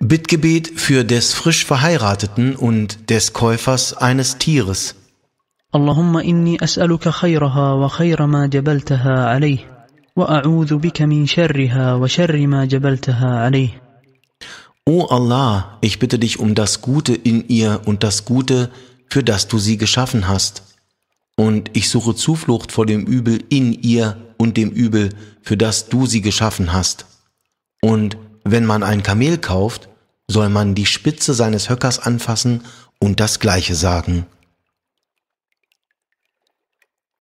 Bittgebet für des frisch Verheirateten und des Käufers eines Tieres. اللهم إني أسألك خيرها وخير ما جبلتها عليه وأعوذ بك من شرها وشر ما جبلتها عليه O Allah, ich bitte dich um das Gute in ihr und das Gute, für das du sie geschaffen hast. Und ich suche Zuflucht vor dem Übel in ihr und dem Übel, für das du sie geschaffen hast. Und wenn man ein Kamel kauft, soll man die Spitze seines Höckers anfassen und das Gleiche sagen.